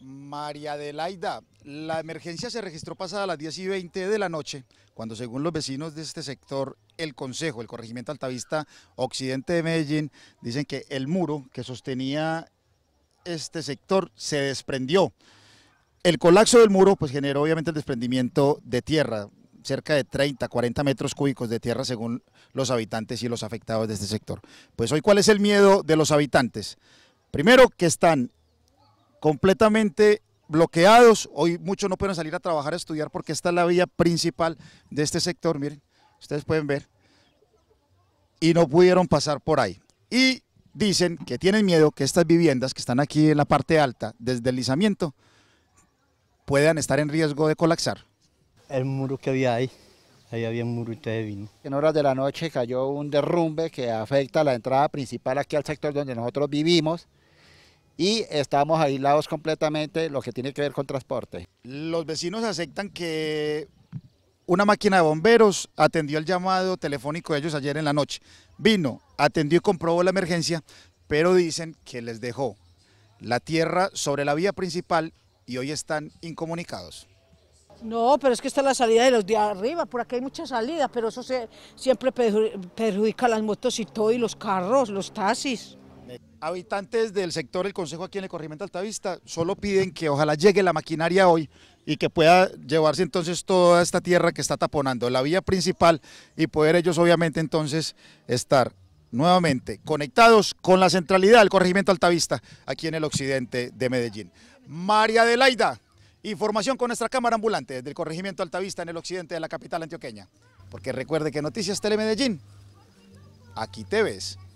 María Adelaida, la emergencia se registró pasada las 10 y 20 de la noche, cuando según los vecinos de este sector, el Consejo, el Corregimiento Altavista Occidente de Medellín, dicen que el muro que sostenía este sector se desprendió. El colapso del muro pues generó obviamente el desprendimiento de tierra, cerca de 30, 40 metros cúbicos de tierra según los habitantes y los afectados de este sector. Pues hoy, ¿cuál es el miedo de los habitantes? Primero, que están completamente bloqueados. Hoy muchos no pueden salir a trabajar, a estudiar, porque esta es la vía principal de este sector, miren, ustedes pueden ver. Y no pudieron pasar por ahí. Y dicen que tienen miedo que estas viviendas que están aquí en la parte alta, desde el deslizamiento, puedan estar en riesgo de colapsar. El muro que había ahí, ahí había un muro y te vino. En horas de la noche cayó un derrumbe que afecta la entrada principal aquí al sector donde nosotros vivimos y estamos aislados completamente lo que tiene que ver con transporte. Los vecinos aceptan que una máquina de bomberos atendió el llamado telefónico de ellos ayer en la noche. Vino, atendió y comprobó la emergencia, pero dicen que les dejó la tierra sobre la vía principal y hoy están incomunicados. No, pero es que está la salida de los de arriba, por aquí hay muchas salidas, pero eso se, siempre perjudica las motos y todo, y los carros, los taxis. Habitantes del sector del Consejo aquí en el Corregimiento Altavista solo piden que ojalá llegue la maquinaria hoy y que pueda llevarse entonces toda esta tierra que está taponando la vía principal y poder ellos obviamente entonces estar nuevamente conectados con la centralidad del corregimiento altavista aquí en el occidente de Medellín. María Adelaida, información con nuestra cámara ambulante desde el corregimiento altavista en el occidente de la capital antioqueña. Porque recuerde que Noticias Medellín, aquí te ves.